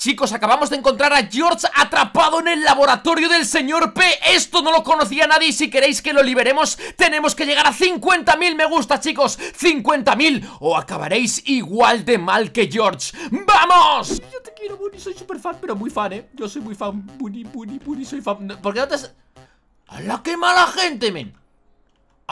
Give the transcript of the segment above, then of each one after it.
Chicos, acabamos de encontrar a George atrapado en el laboratorio del señor P Esto no lo conocía nadie y si queréis que lo liberemos Tenemos que llegar a 50.000 me gusta, chicos 50.000 o acabaréis igual de mal que George ¡Vamos! Yo te quiero, Bunny, soy super fan, pero muy fan, ¿eh? Yo soy muy fan, Bunny, Bunny, Bunny, soy fan ¿Por qué no te ¡Hala, qué mala gente, men!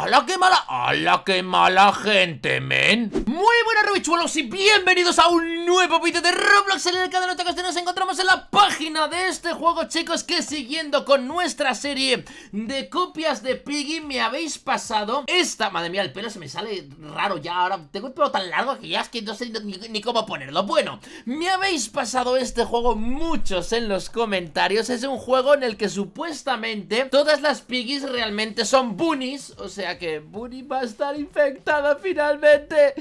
la qué mala! la qué mala gente, men! Muy buenas, rebichuelos y bienvenidos a un nuevo vídeo de Roblox en el canal de este, nos encontramos en la página de este juego chicos que siguiendo con nuestra serie de copias de Piggy me habéis pasado esta, madre mía el pelo se me sale raro ya ahora tengo el pelo tan largo que ya es que no sé ni, cómo ponerlo, bueno me habéis pasado este juego muchos en los comentarios, es un juego en el que supuestamente todas las Piggy's realmente son bunnies, o sea que Bunny va a estar infectada finalmente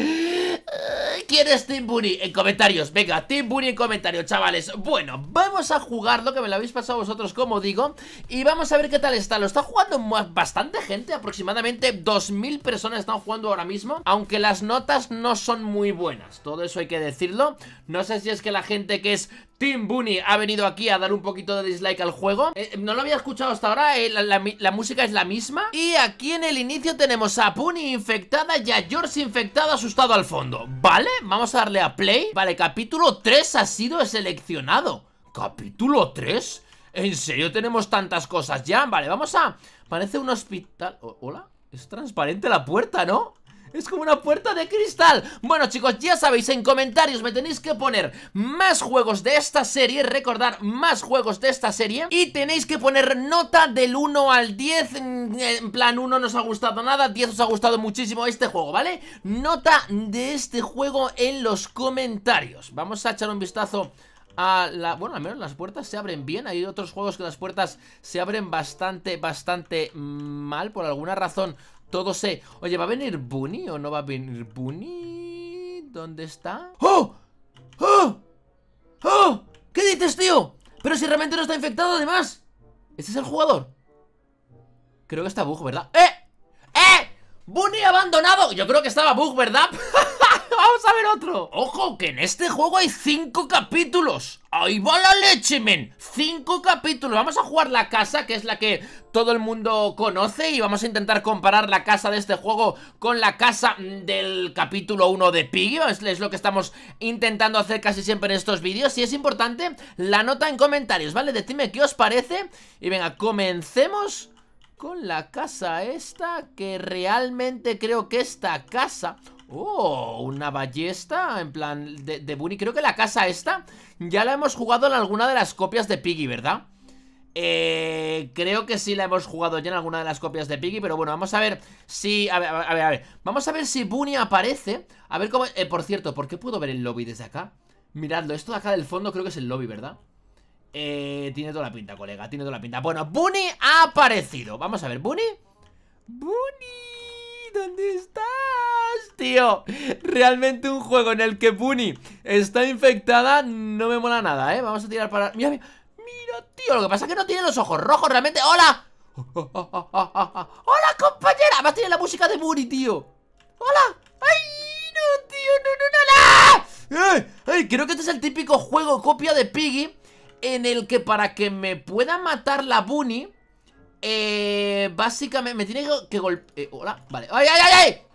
¿Quién es Team Bunny? En comentarios venga, Team Bunny en comentarios, chavales Bueno, vamos a jugar lo que me lo habéis pasado vosotros, como digo Y vamos a ver qué tal está, lo está jugando bastante gente Aproximadamente 2.000 personas están jugando ahora mismo Aunque las notas no son muy buenas, todo eso hay que decirlo No sé si es que la gente que es Team Bunny ha venido aquí a dar un poquito de dislike al juego eh, No lo había escuchado hasta ahora, eh, la, música es la misma Y aquí en el inicio tenemos a Bunny infectada y a George infectado asustado al fondo Vale, vamos a darle a play Vale, capítulo 3 ha sido seleccionado ¿Capítulo 3? ¿En serio tenemos tantas cosas ya? Vale, vamos a... Parece un hospital... ¿Hola? Es transparente la puerta, ¿no? Es como una puerta de cristal Bueno chicos, ya sabéis, en comentarios me tenéis que poner Más juegos de esta serie Recordar, más juegos de esta serie Y tenéis que poner nota del 1 al 10 En plan, 1 no os ha gustado nada 10 os ha gustado muchísimo este juego, ¿vale? Nota de este juego en los comentarios Vamos a echar un vistazo a la, bueno, al menos las puertas se abren bien Hay otros juegos que las puertas se abren bastante, bastante mm, mal Por alguna razón todo sé. Oye, ¿va a venir Bunny o no va a venir Bunny? ¿Dónde está? ¡Oh! ¡Oh! ¡Oh! ¿Qué dices, tío? Pero si realmente no está infectado, además. ¿Ese es el jugador? Creo que está bug, ¿verdad? ¡Eh! ¡Eh! ¡Bunny abandonado! Yo creo que estaba bug, ¿verdad? Vamos a ver otro. Ojo, que en este juego hay cinco capítulos. ¡Ahí va la leche, men! Cinco capítulos. Vamos a jugar la casa, que es la que todo el mundo conoce. Y vamos a intentar comparar la casa de este juego con la casa mm, del capítulo 1 de Piggy. Es, lo que estamos intentando hacer casi siempre en estos vídeos. Y es importante la nota en comentarios, ¿vale? Decidme qué os parece. Y venga, comencemos con la casa esta, que realmente creo que esta casa... Oh, una ballesta En plan de, Bunny Creo que la casa esta ya la hemos jugado en alguna de las copias de Piggy, ¿verdad? Eh, creo que sí la hemos jugado ya en alguna de las copias de Piggy, pero bueno, vamos a ver si... A ver, a ver, a ver. Vamos a ver si Bunny aparece. A ver cómo... Eh, por cierto, ¿por qué puedo ver el lobby desde acá? Miradlo, esto de acá del fondo creo que es el lobby, ¿verdad? Eh, tiene toda la pinta, colega, tiene toda la pinta. Bueno, Bunny ha aparecido. Vamos a ver, Bunny. Bunny, ¿dónde está tío Realmente un juego en el que Bunny está infectada No me mola nada, ¿eh? Vamos a tirar para... Mira, mira, mira tío Lo que pasa es que no tiene los ojos rojos realmente ¡Hola! ¡Hola, compañera! Además tiene la música de Bunny, tío ¡Hola! ¡Ay, no, tío! ¡No, no, no, no! ¡Ay! Creo que este es el típico juego copia de Piggy En el que para que me pueda matar la Bunny... Eh, básicamente me tiene que golpear. Eh, hola, vale. ¡Ay, ay, ay, ay!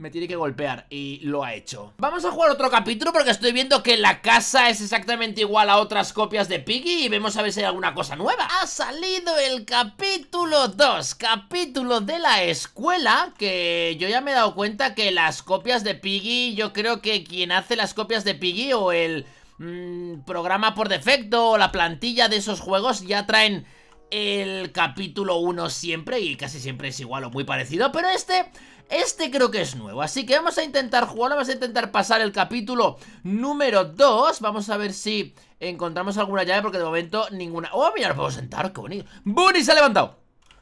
me tiene que golpear y lo ha hecho Vamos a jugar otro capítulo porque estoy viendo que la casa es exactamente igual a otras copias de Piggy Y vemos a ver si hay alguna cosa nueva Ha salido el capítulo 2, capítulo de la escuela Que yo ya me he dado cuenta que las copias de Piggy Yo creo que quien hace las copias de Piggy o el mm, programa por defecto o la plantilla de esos juegos Ya traen el capítulo 1 siempre y casi siempre es igual o muy parecido Pero este este creo que es nuevo, así que vamos a intentar jugarlo, vamos a intentar pasar el capítulo número 2 Vamos a ver si encontramos alguna llave porque de momento ninguna... ¡Oh, mira, lo puedo sentar! ¡Qué bonito! ¡Bunny se ha levantado!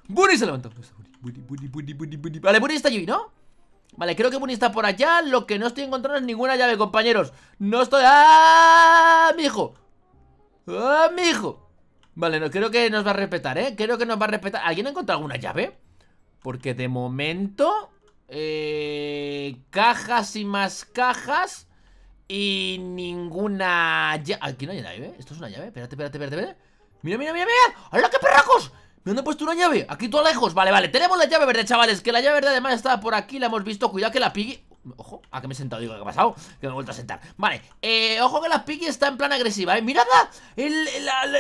¡Bunny se ha levantado! Pues, vale, Bunny está allí, ¿no? Vale, creo que Bunny está por allá Lo que no estoy encontrando es ninguna llave, compañeros No estoy... ¡Ah, mijo! hijo! ¡Ah, mi hijo! Vale, no, creo que nos va a respetar, ¿eh? Creo que nos va a respetar ¿Alguien ha encontrado alguna llave? Porque de momento... Eh, cajas y más cajas. Y ninguna... Ah, aquí no hay llave, ¿Esto es una llave? Espérate, espérate, espérate, espérate. ¡Mira, mira, mira, mira! ¡Hola, qué perracos! ¿Me han puesto una llave? Aquí todo lejos. Vale, vale. Tenemos la llave verde, chavales. Que la llave verde además estaba por aquí. La hemos visto. Cuidado que la piggy... Ojo, ¿a que me he sentado? Digo, ¿qué ha pasado? Que me he vuelto a sentar. Vale, eh, ojo que la piggy está en plan agresiva, ¿eh? mirada El,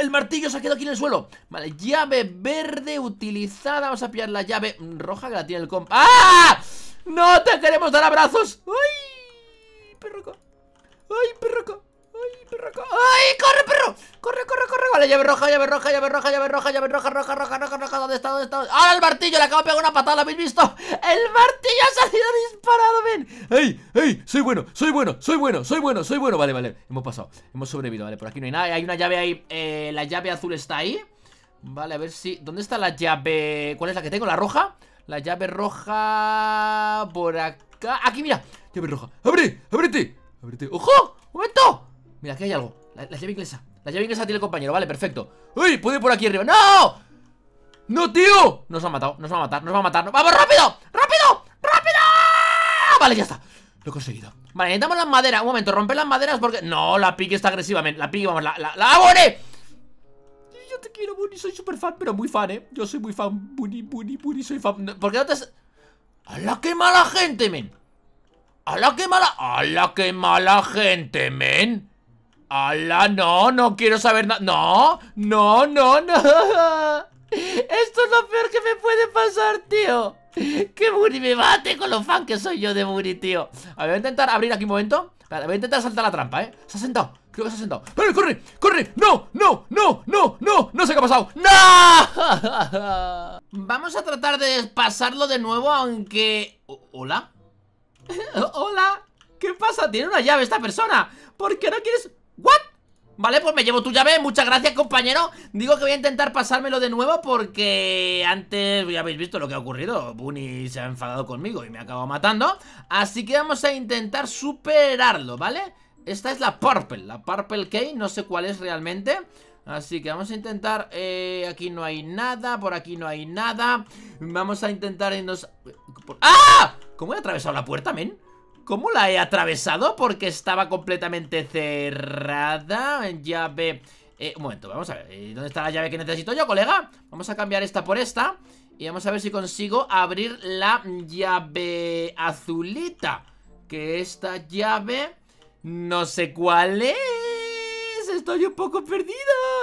el, martillo se ha quedado aquí en el suelo. Vale, llave verde utilizada. Vamos a pillar la llave roja que la tiene el compa. ¡Ah! ¡No te queremos dar abrazos! ¡Ay, perroco! ¡Ay, perroco! ¡Ay, perroco! ¡Ay, corre, perro! ¡Corre, corre, corre! Vale, llave roja, llave roja, llave roja, llave roja, llave roja, roja, roja, roja, roja. ¿Dónde está? ¿Dónde está? ¡Ah, el martillo! Le acabo de pegar una patada, ¿lo habéis visto? ¡El martillo ha salido disparado! ¡Ven! ¡Ey, ey! ¡Soy bueno, soy bueno, soy bueno, soy bueno, soy bueno! Vale, vale, hemos pasado. Hemos sobrevivido, vale. Por aquí no hay nada. Hay una llave ahí. Eh, la llave azul está ahí. Vale, a ver si... ¿Dónde está la llave? ¿Cuál es la que tengo? ¿La roja? La llave roja por acá. Aquí, mira. Llave roja. ¡Abre! ¡Ábrete! ¡Ábrete! ¡Ojo! ¡Momento! Mira, aquí hay algo. La, llave inglesa. La llave inglesa tiene el compañero. Vale, perfecto. ¡Uy! ¡Puedo ir por aquí arriba! ¡No! ¡No, tío! Nos ha matado. Nos va a matar. Nos va a matar. ¡Vamos, rápido! ¡Rápido! ¡Rápido! Vale, ya está. Lo he conseguido. Vale, necesitamos las madera, Un momento, romper las maderas porque... No, la pique está agresivamente, La pique, vamos, la... ¡La, la abone! te quiero, Bunny. Soy super fan, pero muy fan, ¿eh? Yo soy muy fan. Bunny, Bunny, Bunny, soy fan. ¿Por qué no te ¡Hala, qué mala gente, men! ¡Hala, qué mala... ¡Hala, qué mala gente, men! ¡Hala! No, no quiero saber nada. No, no, no, no. Esto es lo peor que me puede pasar, tío. Que Buni me mate con lo fan que soy yo de Buni, tío. A ver, voy a intentar abrir aquí un momento. voy a intentar saltar la trampa, ¿eh? Se ha sentado. Qué os ha sentado ¡Corre, corre! corre ¡No! ¡No! ¡No! ¡No! ¡No! ¡No sé qué ha pasado! ¡No! Vamos a tratar de pasarlo de nuevo Aunque... ¿Hola? ¿Hola? ¿Qué pasa? Tiene una llave esta persona ¿Por qué no quieres...? ¿What? Vale, pues me llevo tu llave, muchas gracias compañero Digo que voy a intentar pasármelo de nuevo porque antes ya habéis visto lo que ha ocurrido Bunny se ha enfadado conmigo y me ha acabado matando Así que vamos a intentar superarlo, ¿vale? vale esta es la Purple, la Purple Key, no sé cuál es realmente Así que vamos a intentar, eh, aquí no hay nada, por aquí no hay nada Vamos a intentar irnos... ¡Ah! ¿Cómo he atravesado la puerta, men? ¿Cómo la he atravesado? Porque estaba completamente cerrada Llave... Eh, un momento, vamos a ver eh, ¿Dónde está la llave que necesito yo, colega? Vamos a cambiar esta por esta Y vamos a ver si consigo abrir la llave azulita Que esta llave... No sé cuál es. Estoy un poco perdido.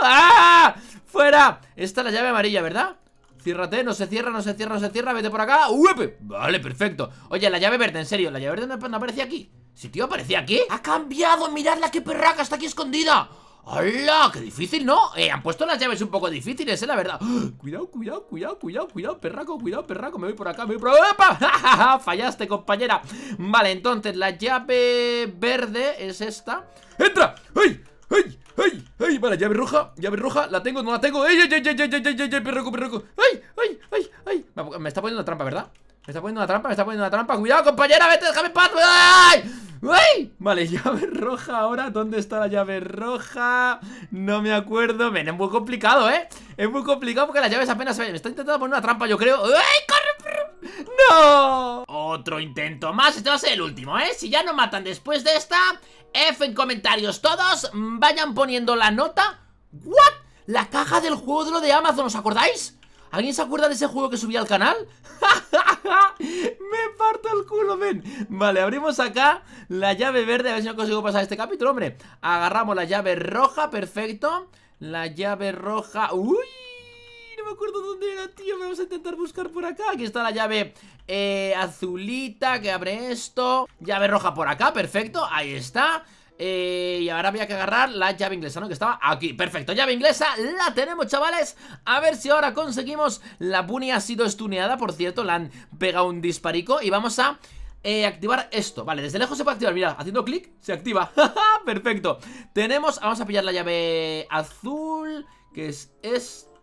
¡Ah! ¡Fuera! Esta es la llave amarilla, ¿verdad? Ciérrate, no se cierra, no se cierra, no se cierra Vete por acá, ¡Uep! Vale, perfecto Oye, la llave verde, en serio, la llave verde no, aparecía aquí Si, tío, aparecía aquí ¡Ha cambiado! ¡Miradla, qué que perraca! ¡Está aquí escondida! ¡Hala! ¡Qué difícil, ¿no? Eh, han puesto las llaves un poco difíciles, eh, la verdad ¡Ah! Cuidado, cuidado, cuidado, cuidado, cuidado, perraco Cuidado, perraco, me voy por acá, me voy por... ¡Epa! Fallaste, compañera Vale, entonces, la llave verde es esta ¡Entra! ¡Ay! ¡Ay! ¡Ay! ¡Ay! Vale, llave roja, llave roja, la tengo, no la tengo ¡Ay, ay, ay, ay, ay, ay, ay, perraco, perraco! ¡Ay, ay, ay, ay! Me está poniendo una trampa, ¿verdad? Me está poniendo una trampa, me está poniendo una trampa ¡Cuidado, compañera! ¡Vete, déjame en paz! ¡Ay! Vale, llave roja ahora. ¿Dónde está la llave roja? No me acuerdo. Ven, es muy complicado, ¿eh? Es muy complicado porque las llaves apenas se Me está intentando poner una trampa, yo creo. ¡Ey! corre! ¡No! Otro intento más. Este va a ser el último, ¿eh? Si ya no matan después de esta, F en comentarios todos. Vayan poniendo la nota. ¿What? La caja del juego de lo de Amazon, ¿os acordáis? ¿Alguien se acuerda de ese juego que subía al canal? Me parto el culo, ven Vale, abrimos acá la llave verde A ver si no consigo pasar este capítulo, hombre Agarramos la llave roja, perfecto La llave roja ¡Uy! No me acuerdo dónde era, tío Vamos a intentar buscar por acá Aquí está la llave eh, azulita Que abre esto Llave roja por acá, perfecto Ahí está eh, y ahora había que agarrar la llave inglesa, ¿no? Que estaba aquí, perfecto, llave inglesa, la tenemos, chavales A ver si ahora conseguimos La Bunny ha sido estuneada, por cierto La han pegado un disparico y vamos a eh, activar esto, vale, desde lejos se puede activar mira, haciendo clic, se activa Perfecto, tenemos, vamos a pillar la llave Azul, que es esta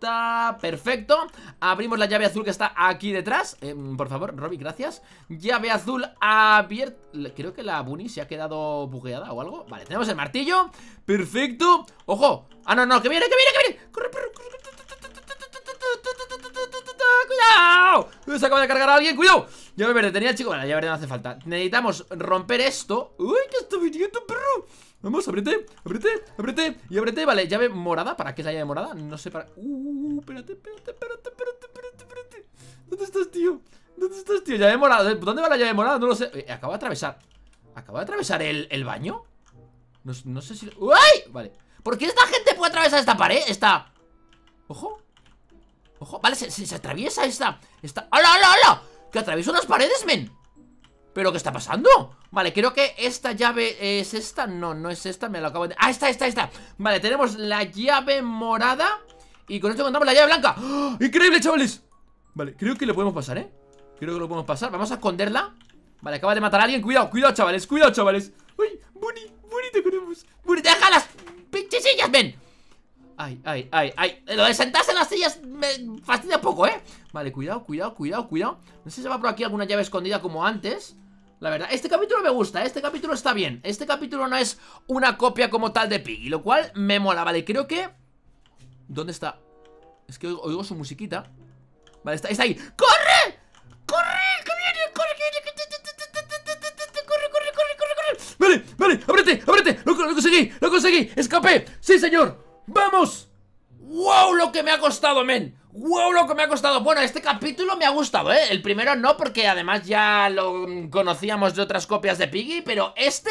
perfecto Abrimos la llave azul que está aquí detrás Por favor, Robby, gracias Llave azul abierta Creo que la Bunny se ha quedado bugueada o algo Vale, tenemos el martillo Perfecto ¡Ojo! ¡Ah, no, no! ¡Que viene, que viene, que viene! ¡Corre, corre, corre! ¡Cuidado! Se acaba de cargar a alguien, ¡cuidado! Llave verde, tenía el chico, bueno, llave verde no hace falta Necesitamos romper esto ¡Uy! perro Vamos, abrete, abrete, ábrete, Y ábrete, vale, llave morada ¿Para qué es la llave morada? No sé para... Uh, espérate, espérate, espérate, espérate, espérate, espérate. ¿Dónde estás, tío? ¿Dónde estás, tío? Llave morada ¿Dónde va la llave morada? No lo sé Acaba eh, Acabo de atravesar ¿Acabo de atravesar el, el baño? No, sé si... ¡Uy! Vale ¿Por qué esta gente puede atravesar esta pared? Esta... Ojo Ojo, vale, se, atraviesa esta... Esta... ¡Hala, hala, hola! ¡Que atraviesa unas paredes, men! ¿Pero qué está pasando? Vale, creo que esta llave es esta No, no es esta, me la acabo de... ¡Ah, esta, está, esta! Vale, tenemos la llave morada Y con esto encontramos la llave blanca ¡Oh! ¡Increíble, chavales! Vale, creo que lo podemos pasar, ¿eh? Creo que lo podemos pasar Vamos a esconderla Vale, acaba de matar a alguien Cuidado, cuidado, chavales Cuidado, chavales ¡Uy! ¡Bunny! ¡Bunny, te queremos! deja las pinches sillas, ven! Ay, ay, ay, ay Lo de sentarse en las sillas me fastidia poco, ¿eh? Vale, cuidado, cuidado, cuidado, cuidado No sé si va por aquí alguna llave escondida como antes la verdad Este capítulo me gusta, ¿eh? este capítulo está bien Este capítulo no es una copia como tal de Piggy Lo cual me mola, vale, creo que... ¿Dónde está? Es que oigo, su musiquita Vale, está, ahí ¡Corre! ¡Corre! ¡Que viene! ¡Corre! corre, corre, corre, corre! ¡Vale, vale! ¡Ábrete! ¡Ábrete! ¡Lo conseguí! ¡Lo conseguí! ¡Escapé! ¡Sí, señor! ¡Vamos! ¡Wow! Lo que me ha costado, men ¡Wow, lo que me ha costado! Bueno, este capítulo me ha gustado, ¿eh? El primero no, porque además ya lo mm, conocíamos de otras copias de Piggy Pero este,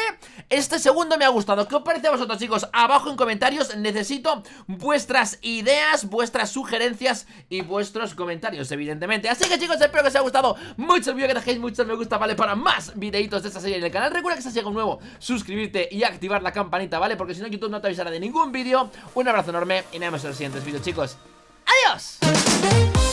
este segundo me ha gustado ¿Qué os parece a vosotros, chicos? Abajo en comentarios necesito vuestras ideas, vuestras sugerencias y vuestros comentarios, evidentemente Así que, chicos, espero que os haya gustado mucho el vídeo Que dejéis muchos me gusta, ¿vale? Para más videitos de esta serie en el canal Recuerda que si has llegado nuevo, suscribirte y activar la campanita, ¿vale? Porque si no, YouTube no te avisará de ningún vídeo Un abrazo enorme y nos vemos en los siguientes vídeos, chicos Adios.